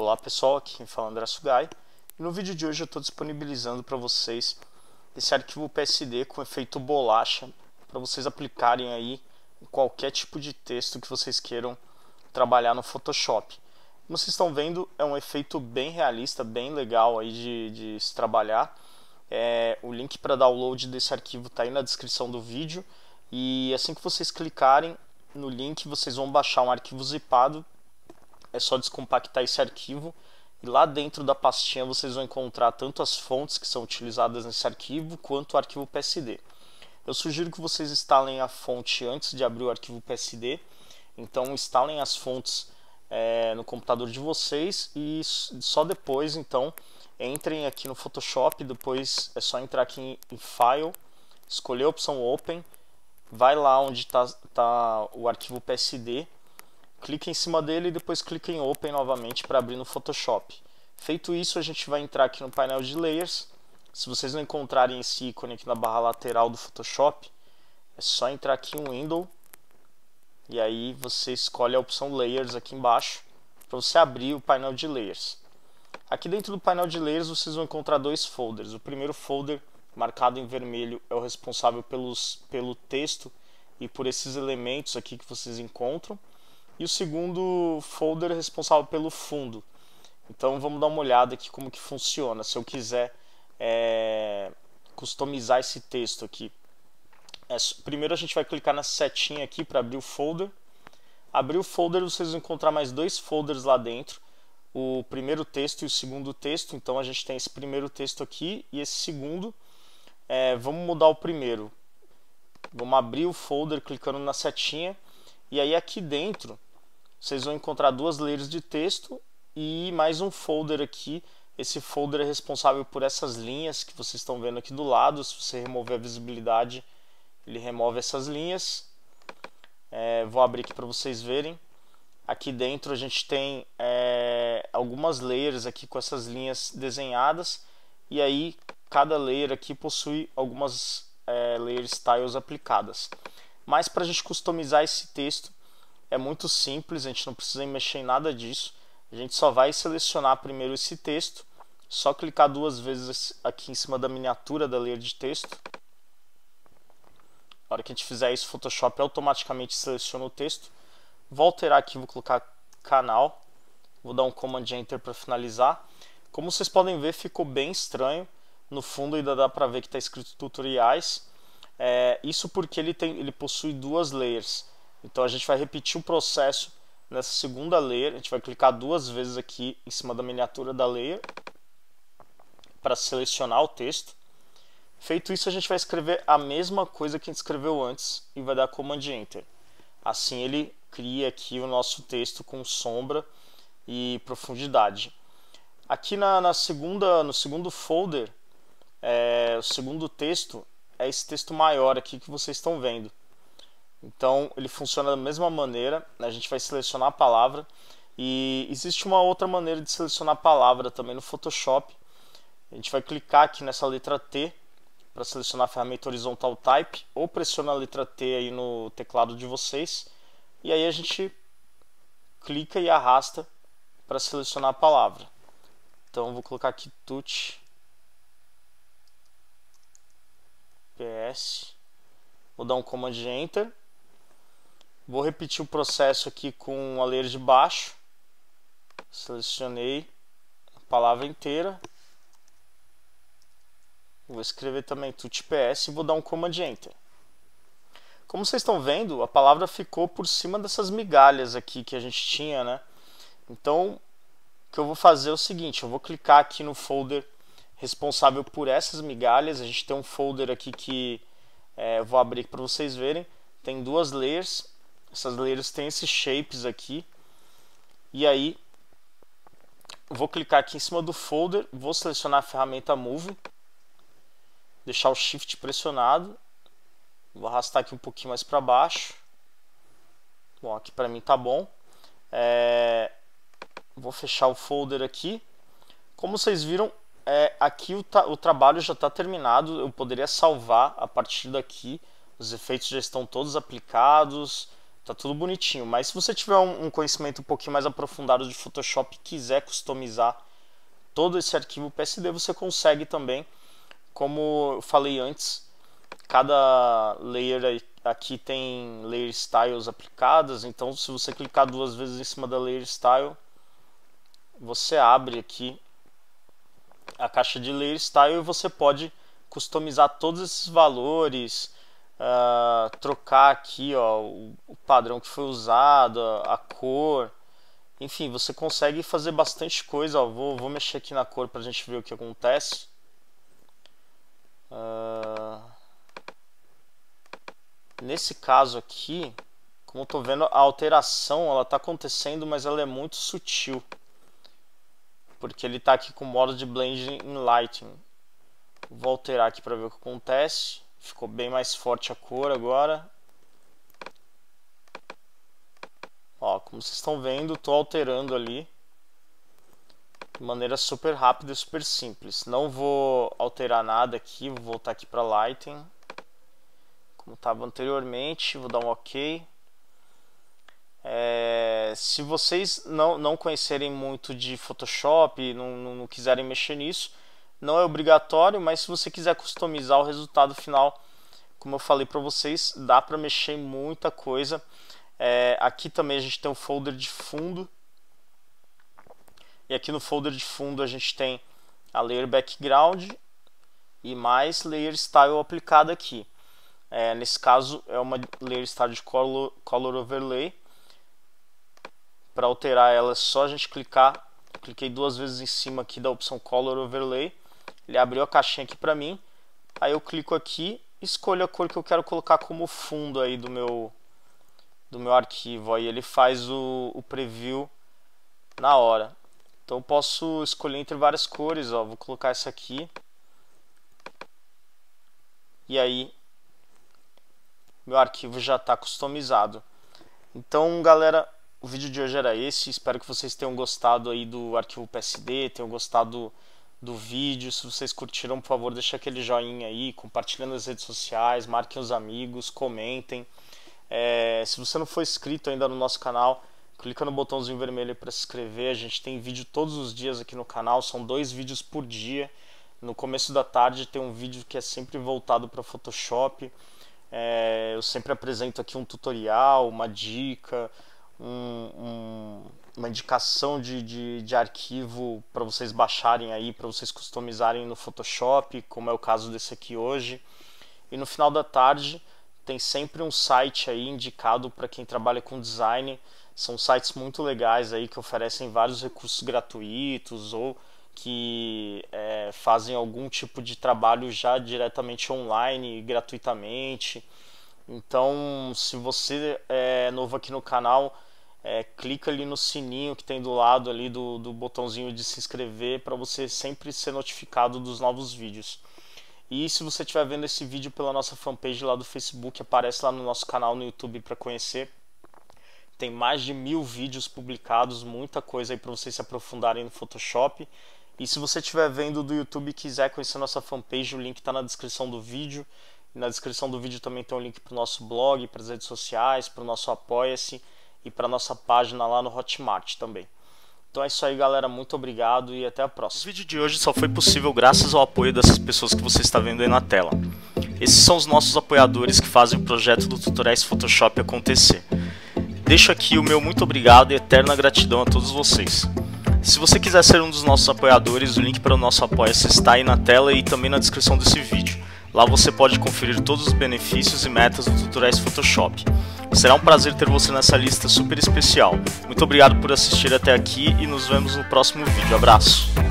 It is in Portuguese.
Olá pessoal, aqui quem fala é André Sugai no vídeo de hoje eu estou disponibilizando para vocês esse arquivo PSD com efeito bolacha para vocês aplicarem aí em qualquer tipo de texto que vocês queiram trabalhar no Photoshop. Como vocês estão vendo, é um efeito bem realista, bem legal aí de, de se trabalhar. É, o link para download desse arquivo está aí na descrição do vídeo. E assim que vocês clicarem no link, vocês vão baixar um arquivo zipado é só descompactar esse arquivo e lá dentro da pastinha vocês vão encontrar tanto as fontes que são utilizadas nesse arquivo quanto o arquivo PSD. Eu sugiro que vocês instalem a fonte antes de abrir o arquivo PSD, então instalem as fontes é, no computador de vocês e só depois então entrem aqui no Photoshop, depois é só entrar aqui em File, escolher a opção Open, vai lá onde está tá o arquivo PSD clica em cima dele e depois clica em Open novamente para abrir no Photoshop. Feito isso, a gente vai entrar aqui no painel de Layers. Se vocês não encontrarem esse ícone aqui na barra lateral do Photoshop, é só entrar aqui em Window e aí você escolhe a opção Layers aqui embaixo para você abrir o painel de Layers. Aqui dentro do painel de Layers vocês vão encontrar dois folders. O primeiro folder, marcado em vermelho, é o responsável pelos, pelo texto e por esses elementos aqui que vocês encontram e o segundo folder é responsável pelo fundo. Então vamos dar uma olhada aqui como que funciona. Se eu quiser é, customizar esse texto aqui, é, primeiro a gente vai clicar na setinha aqui para abrir o folder. Abrir o folder, vocês vão encontrar mais dois folders lá dentro. O primeiro texto e o segundo texto. Então a gente tem esse primeiro texto aqui e esse segundo. É, vamos mudar o primeiro. Vamos abrir o folder clicando na setinha. E aí aqui dentro vocês vão encontrar duas layers de texto e mais um folder aqui. Esse folder é responsável por essas linhas que vocês estão vendo aqui do lado. Se você remover a visibilidade, ele remove essas linhas. É, vou abrir aqui para vocês verem. Aqui dentro a gente tem é, algumas layers aqui com essas linhas desenhadas. E aí cada layer aqui possui algumas é, layer styles aplicadas. Mas para a gente customizar esse texto, é muito simples, a gente não precisa mexer em nada disso. A gente só vai selecionar primeiro esse texto, só clicar duas vezes aqui em cima da miniatura da layer de texto. Na hora que a gente fizer isso, o Photoshop automaticamente seleciona o texto. Vou alterar aqui, vou colocar canal. Vou dar um Command Enter para finalizar. Como vocês podem ver, ficou bem estranho. No fundo ainda dá para ver que está escrito tutoriais. É, isso porque ele, tem, ele possui duas layers. Então a gente vai repetir o processo nessa segunda layer. A gente vai clicar duas vezes aqui em cima da miniatura da layer para selecionar o texto. Feito isso, a gente vai escrever a mesma coisa que a gente escreveu antes e vai dar Command Enter. Assim ele cria aqui o nosso texto com sombra e profundidade. Aqui na, na segunda, no segundo folder, é, o segundo texto é esse texto maior aqui que vocês estão vendo. Então ele funciona da mesma maneira, né? a gente vai selecionar a palavra e existe uma outra maneira de selecionar a palavra também no Photoshop. A gente vai clicar aqui nessa letra T para selecionar a ferramenta horizontal Type ou pressiona a letra T aí no teclado de vocês e aí a gente clica e arrasta para selecionar a palavra. Então vou colocar aqui tut ps, vou dar um comando de enter Vou repetir o processo aqui com a layer de baixo. Selecionei a palavra inteira. Vou escrever também tutps e vou dar um command enter. Como vocês estão vendo, a palavra ficou por cima dessas migalhas aqui que a gente tinha, né? Então, o que eu vou fazer é o seguinte, eu vou clicar aqui no folder responsável por essas migalhas. A gente tem um folder aqui que é, vou abrir para vocês verem. Tem duas layers. Essas layers têm esses shapes aqui. E aí, vou clicar aqui em cima do folder, vou selecionar a ferramenta Move, deixar o Shift pressionado, vou arrastar aqui um pouquinho mais para baixo. Bom, aqui para mim tá bom. É... Vou fechar o folder aqui. Como vocês viram, é, aqui o, o trabalho já está terminado. Eu poderia salvar a partir daqui. Os efeitos já estão todos aplicados. Tá tudo bonitinho. Mas se você tiver um, um conhecimento um pouquinho mais aprofundado de Photoshop e quiser customizar todo esse arquivo PSD, você consegue também. Como eu falei antes, cada layer aqui tem layer styles aplicadas, então se você clicar duas vezes em cima da layer style, você abre aqui a caixa de layer style e você pode customizar todos esses valores, uh, trocar aqui ó, o, o padrão que foi usado, a, a, cor. Enfim, você consegue fazer bastante coisa. Ó, vou, vou mexer aqui na cor para a gente ver o que acontece. Uh, nesse caso aqui, como estou vendo, a alteração ela está acontecendo, mas ela é muito sutil. Porque ele está aqui com o modo de blending em Lighting. Vou alterar aqui para ver o que acontece. Ficou bem mais forte a cor agora. Ó, como vocês estão vendo, estou alterando ali de maneira super rápida e super simples. Não vou alterar nada aqui, vou voltar aqui para Lighting, como estava anteriormente, vou dar um OK. É, se vocês não, não conhecerem muito de Photoshop, não, não, não quiserem mexer nisso, não é obrigatório, mas se você quiser customizar o resultado final, como eu falei para vocês, dá para mexer em muita coisa. É, aqui também a gente tem um folder de fundo. E aqui no folder de fundo a gente tem a layer background e mais layer style aplicada aqui. É, nesse caso é uma layer style de color, color overlay. Para alterar ela é só a gente clicar. cliquei duas vezes em cima aqui da opção color overlay ele abriu a caixinha aqui para mim. Aí eu clico aqui, escolho a cor que eu quero colocar como fundo aí do meu do meu arquivo. Aí ele faz o, o preview na hora. Então eu posso escolher entre várias cores, ó. Vou colocar essa aqui. E aí meu arquivo já está customizado. Então, galera, o vídeo de hoje era esse. Espero que vocês tenham gostado aí do arquivo PSD, tenham gostado do vídeo. Se vocês curtiram, por favor, deixa aquele joinha aí, compartilhando nas redes sociais, marquem os amigos, comentem. É, se você não for inscrito ainda no nosso canal, clica no botãozinho vermelho para se inscrever. A gente tem vídeo todos os dias aqui no canal, são dois vídeos por dia. No começo da tarde tem um vídeo que é sempre voltado para Photoshop. É, eu sempre apresento aqui um tutorial, uma dica, um, um uma indicação de, de, de arquivo para vocês baixarem aí, para vocês customizarem no Photoshop, como é o caso desse aqui hoje. E no final da tarde tem sempre um site aí indicado para quem trabalha com design. São sites muito legais aí que oferecem vários recursos gratuitos ou que é, fazem algum tipo de trabalho já diretamente online, gratuitamente. Então, se você é novo aqui no canal, é, clica ali no sininho que tem do lado ali do, do botãozinho de se inscrever para você sempre ser notificado dos novos vídeos. E se você estiver vendo esse vídeo pela nossa fanpage lá do Facebook, aparece lá no nosso canal no YouTube para conhecer. Tem mais de mil vídeos publicados, muita coisa aí para vocês se aprofundarem no Photoshop. E se você estiver vendo do YouTube e quiser conhecer nossa fanpage, o link está na descrição do vídeo. E na descrição do vídeo também tem um link para o nosso blog, para as redes sociais, para o nosso Apoia-se e para nossa página lá no Hotmart também. Então é isso aí, galera. Muito obrigado e até a próxima. O vídeo de hoje só foi possível graças ao apoio dessas pessoas que você está vendo aí na tela. Esses são os nossos apoiadores que fazem o projeto do Tutoriais Photoshop acontecer. Deixo aqui o meu muito obrigado e eterna gratidão a todos vocês. Se você quiser ser um dos nossos apoiadores, o link para o nosso apoia-se está aí na tela e também na descrição desse vídeo. Lá você pode conferir todos os benefícios e metas do Tutoriais Photoshop. Será um prazer ter você nessa lista super especial. Muito obrigado por assistir até aqui e nos vemos no próximo vídeo. Abraço!